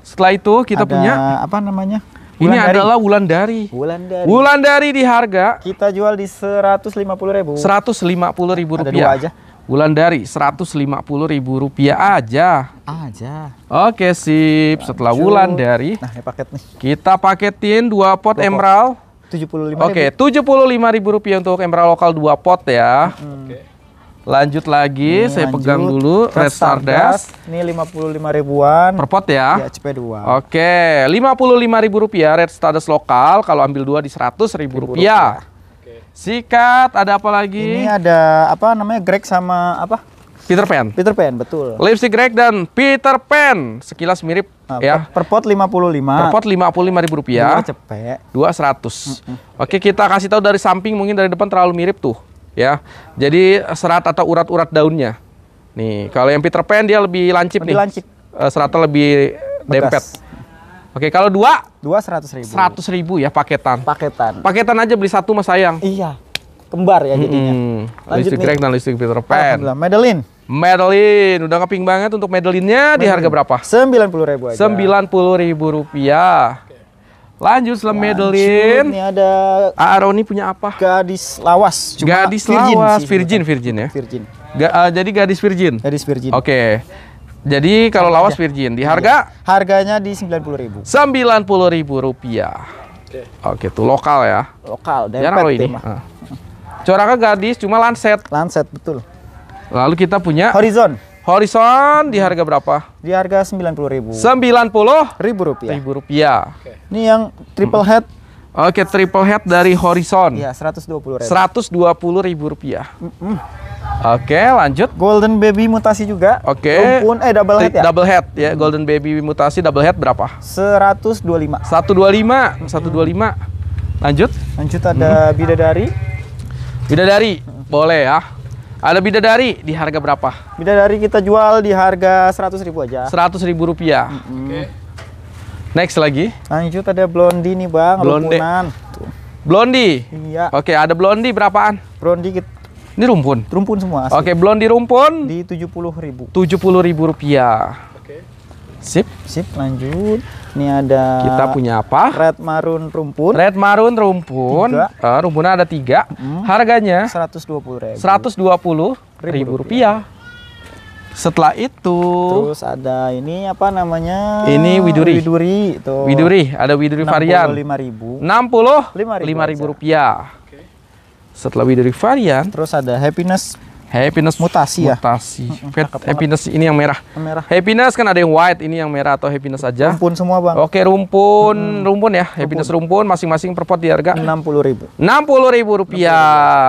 Setelah itu kita ada punya apa namanya? ini adalah Wulandari. Wulandari. Wulandari di harga kita jual di seratus lima puluh ribu. Seratus lima puluh ribu rupiah. Ada dua aja. Wulandari 150 ribu rupiah aja. Aja. Oke sip. Setelah Wulandari, nah ini paket nih. Kita paketin dua pot dua emerald. Tujuh puluh lima. Oke, tujuh puluh lima ribu rupiah untuk emerald lokal dua pot ya. Hmm. Oke. Lanjut lagi, ini saya lanjut. pegang dulu Red Stardust. Ini lima puluh lima ribuan. Per pot ya? Ya, 2 Oke, lima puluh lima ribu rupiah Red Stardust lokal. Kalau ambil dua di seratus ribu rupiah. rupiah. Sikat, ada apa lagi? Ini ada apa namanya Greg sama apa? Peter Pan. Peter Pan, betul. Lipstick Greg dan Peter Pan. Sekilas mirip nah, ya. Per, per pot 55. Per pot 55 ribu rupiah. Dua cepet. Dua 100. Mm -mm. Oke, kita kasih tahu dari samping mungkin dari depan terlalu mirip tuh. Ya. Jadi serat atau urat-urat daunnya. Nih, kalau yang Peter Pan dia lebih lancip lebih nih. Lancip. Eh, seratnya lebih Bekas. dempet. Oke, kalau dua? Dua seratus ribu. Seratus ribu ya paketan. Paketan. Paketan aja beli satu mas sayang. Iya, kembar ya jadinya. Lanjut listrik nih. dan listrik Peter Pan. Madeline. udah ngeping banget untuk madeline di harga berapa? Sembilan puluh ribu aja. Sembilan puluh ribu rupiah. Lanjut selam Madeline. Ini ada Aaroni Aroni punya apa? Gadis lawas. Cuma gadis virgin lawas, sih, virgin, virgin ya. Virgin. Ga, uh, jadi gadis virgin. Gadis virgin. Oke. Okay. Jadi kalau lawas iya. virgin di harga iya. harganya di sembilan puluh ribu rupiah. Oke. Oke, itu lokal ya. Lokal, dari loh ini. Ah. Coraknya gadis cuma lanset. Lanset betul. Lalu kita punya Horizon. Horizon di harga berapa? Di harga sembilan puluh ribu Sembilan puluh ribu rupiah. Ribu rupiah. Okay. Ini yang triple head Oke, triple head dari Horizon. Iya, 120 ribu. 120 ribu rupiah. Mm -mm. Oke, lanjut. Golden Baby mutasi juga. Oke. Okay. eh double head ya? Double head ya, mm. Golden Baby mutasi double head berapa? 125. 125, 125. Lanjut. Lanjut ada mm. Bidadari. Bidadari, hmm. boleh ya. Ada bidadari di harga berapa? Bidadari kita jual di harga 100 ribu aja. 100 ribu rupiah. Mm -hmm. Oke. Okay. Next lagi. Lanjut ada Blondie nih bang. Blonde. Rumpunan. Blondie. Iya. Oke, ada Blondie berapaan? Blondie ini rumpun. Rumpun semua. Asli. Oke, Blondie rumpun di tujuh puluh ribu. Tujuh puluh ribu rupiah. Oke. Sip. Sip, lanjut. Ini ada kita punya apa? Red marun rumpun. Red marun rumpun. Tiga. Uh, rumpunnya ada tiga. Hmm. Harganya seratus dua puluh ribu. Seratus dua puluh ribu rupiah. rupiah. Setelah itu terus ada ini apa namanya? Ini Widuri. Widuri itu. Widuri, ada Widuri 65 varian. lima ribu rupiah. Setelah Widuri varian, terus ada Happiness Happiness mutasi, mutasi ya. Mutasi. happiness ini yang merah. Yang merah. Happiness kan ada yang white, ini yang merah atau happiness aja. Rumpun semua, Bang. Oke, rumpun, hmm. rumpun ya. Happiness rumpun masing-masing per pot di harga 60.000. 60.000 rupiah. 60 rupiah.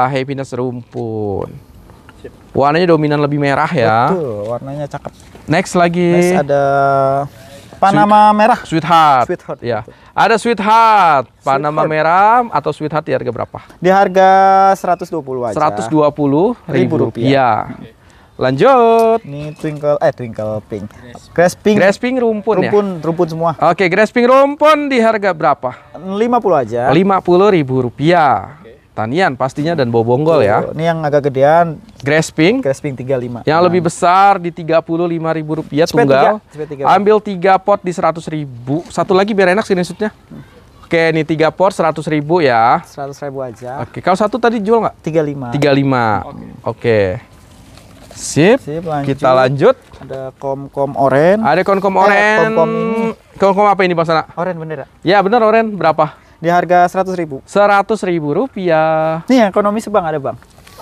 Happiness rumpun. Warnanya dominan lebih merah ya. Betul, warnanya cakep. Next lagi. Next ada Panama Sweet, merah. Sweetheart. Sweetheart. Ya. Ada Sweetheart, Panama sweetheart. merah atau Sweetheart di harga berapa? Di harga 120 aja. 120 ribu rupiah. Ya. Lanjut. Ini twinkle eh twinkle pink. Grass pink. Grass pink rumpun, rumpun ya. Rumpun rumpun semua. Oke, grass pink rumpun di harga berapa? 50 aja. 50 ribu rupiah. Tanian pastinya dan bau bonggol ya. Ini yang agak gedean. Grasping. Grasping 35. Yang nah. lebih besar di Rp35.000 tunggal. 3, 3. Ambil 3 pot di 100.000. Satu lagi biar enak sini sudutnya. Hmm. Oke, ini 3 pot 100.000 ya. 100.000 aja. Oke, kalau satu tadi jual nggak? 35. 35. Oke. Okay. Sip. Sip lanjut. Kita lanjut. Ada kom-kom oren. Ada kom-kom eh, oren. Eh, kom-kom ini. Kom-kom apa ini Bang Sana? Oren bener ya? Ya, bener oren. Berapa? Di harga seratus ribu. Seratus ribu rupiah. Nih ekonomis bang ada bang.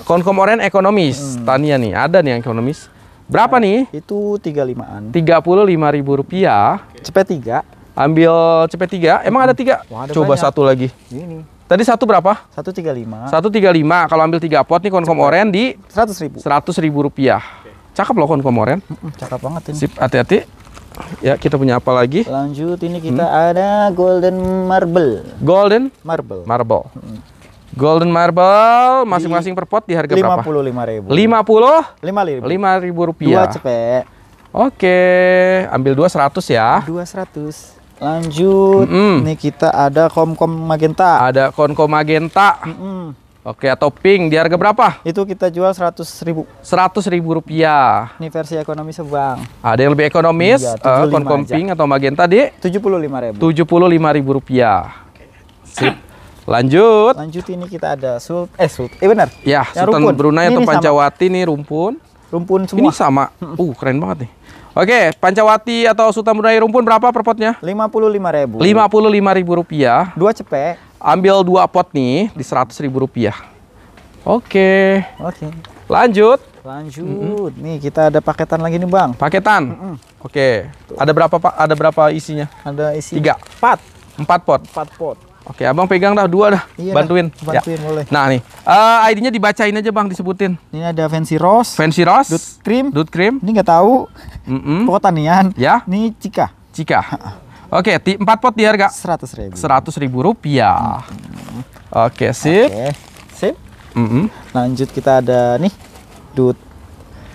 Konkom oren ekonomis, hmm. Tania nih ada nih yang ekonomis. Berapa nah, nih? Itu tiga limaan. Tiga puluh lima ribu rupiah. Cepet tiga. Ambil cepet tiga. Emang hmm. ada tiga? Wah, ada Coba banyak. satu lagi. Ini. Tadi satu berapa? Satu tiga lima. Satu tiga lima. Kalau ambil tiga pot nih konkom oren di seratus ribu. Seratus ribu rupiah. Cakep loh konkom oren. cakep banget ini. hati-hati. Ya, kita punya apa lagi? Lanjut ini kita hmm. ada golden marble. Golden marble. Marble. Hmm. Golden marble masing-masing per pot di harga 55 berapa? 55.000. 50? lima ribu rupiah. Dua cepet. Oke, ambil dua seratus ya. Dua seratus Lanjut. Mm -mm. Nih kita ada komkom -kom magenta. Ada komkom -kom magenta. Mm -mm. Oke, atau pink di harga berapa? Itu kita jual seratus ribu. Seratus ribu rupiah. Ini versi ekonomi sebang. Ada yang lebih ekonomis, iya, uh, konkom pink atau magenta di? Tujuh puluh lima ribu. Tujuh puluh lima ribu rupiah. Oke. Sip. Lanjut. Lanjut ini kita ada sul eh sul eh benar. Ya, Sultan rumpun. Brunei ini atau Pancawati sama. nih rumpun. Rumpun semua. Ini sama. Uh, keren banget nih. Oke, Pancawati atau Sultan Brunei rumpun berapa per potnya? lima ribu rupiah. Dua cepek ambil dua pot nih di seratus ribu rupiah. Oke. Oke. Lanjut. Lanjut. Mm -hmm. Nih kita ada paketan lagi nih bang. Paketan. Mm -hmm. Oke. Okay. Ada berapa pak? Ada berapa isinya? Ada isi. Tiga. Empat. Empat pot. Empat pot. Oke, abang pegang dah dua dah. Iya bantuin. Dah. Bantuin ya. boleh. Nah nih, uh, ID-nya dibacain aja bang, disebutin. Ini ada Fancy Rose. Fancy Rose. Dut Cream. Dut Cream. Ini nggak tahu. Mm -mm. Pokok tanian. Ya. Ini Cika. Cika. Oke, okay, empat pot di harga seratus ribu. Seratus ribu rupiah. Hmm. Oke, okay, sip. Okay. Sip. Mm -hmm. Lanjut kita ada nih dut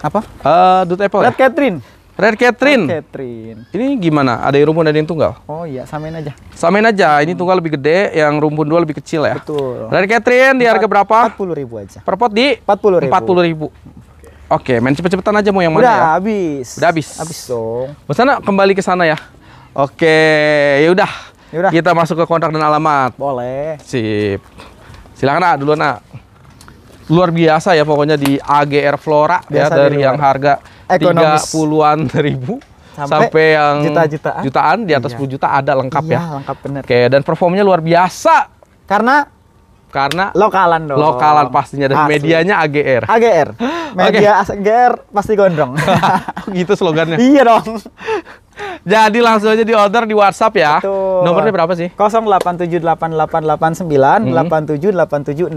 apa? Uh, dut apple. Ya? Red ya? Catherine. Red Catherine. Red Catherine. Ini gimana? Ada yang rumpun ada yang tunggal? Oh iya, samain aja. Samain aja. Ini hmm. tunggal lebih gede, yang rumpun dua lebih kecil ya. Betul. Red Catherine di harga berapa? puluh ribu aja. Per pot di? 40.000. ribu. ribu. Oke, main cepet-cepetan aja mau yang Udah, mana ya? Udah habis. Udah habis. Habis dong. Ke kembali ke sana ya. Oke, yaudah. Yaudah. Kita masuk ke kontak dan alamat. Boleh. Sip. Silakan Nak, duluan Nak. Luar biasa ya pokoknya di AGR Flora ya, biasa ya dari yang harga tiga puluhan ribu sampai, sampai yang juta-jutaan. Jutaan di atas iya. 10 juta ada lengkap iya, ya. lengkap bener. Oke, dan performnya luar biasa. Karena karena lokalan dong. Lokalan pastinya dan Asli. medianya AGR. AGR. Media okay. AGR pasti gondrong. gitu slogannya. iya dong. Jadi langsung aja di order di WhatsApp ya. Betul. Nomornya berapa sih?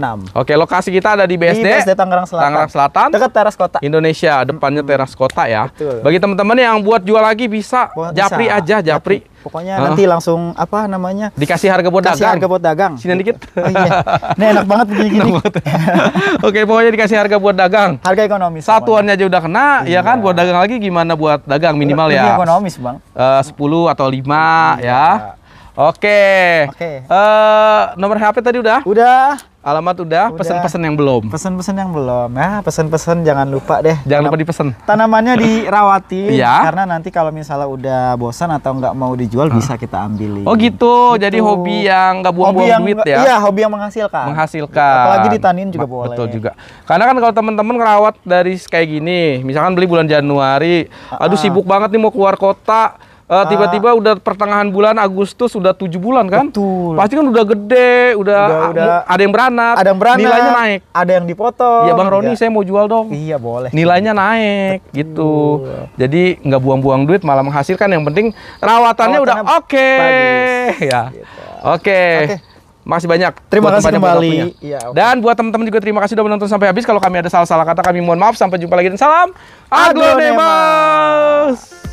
087888987876. hmm. Oke, lokasi kita ada di BSD, di BSD Tangerang Selatan. Tangerang Selatan. Dekat teras kota. Indonesia, depannya teras kota ya. Betul. Bagi teman-teman yang buat jual lagi bisa, buat Japri bisa. aja, Japri. Japri Pokoknya uh. nanti langsung apa namanya? Dikasih harga buat dagang. harga buat dagang. Sini dikit. Oh, iya. Ini enak banget begini gini. Oke, pokoknya dikasih harga buat dagang. Harga ekonomis. Satuannya aja udah kena, ya iya. ya kan? Buat dagang lagi gimana buat dagang minimal ya? ekonomis, Bang. Eh, sepuluh atau lima iya. ya. Oke. Oke. Okay. Uh, eh, nomor HP tadi udah? Udah. Alamat udah, pesen pesen yang belum. pesen pesen yang belum. Nah, ya. pesen pesen jangan lupa deh. Jangan lupa dipesan. Tanamannya dirawati ya. karena nanti kalau misalnya udah bosan atau nggak mau dijual bisa kita ambil. Oh gitu. gitu. Jadi hobi yang nggak buang-buang duit ya. Iya, hobi yang menghasilkan. Menghasilkan. Apalagi ditanin juga Ma boleh. Betul juga. Karena kan kalau temen-temen ngerawat dari kayak gini, misalkan beli bulan Januari, aduh ah. sibuk banget nih mau keluar kota, tiba eh, ah. tiba-tiba udah pertengahan bulan Agustus udah tujuh bulan kan? Betul. Pasti kan udah gede, udah, udah, udah ada yang beranak, ada yang beranak, nilainya naik. Ada yang dipotong. Iya Bang Roni, iya. saya mau jual dong. Iya boleh. Nilainya naik gitu. Betul. gitu. Jadi nggak buang-buang duit, malah menghasilkan. Yang penting rawatannya, rawatannya udah oke. Okay. Ya. Gitu. Oke. Okay. Okay. Masih banyak. Terima kasih kembali. Ya, okay. Dan buat teman-teman juga terima kasih sudah menonton sampai habis. Kalau kami ada salah-salah kata kami mohon maaf. Sampai jumpa lagi dan salam aglonemas.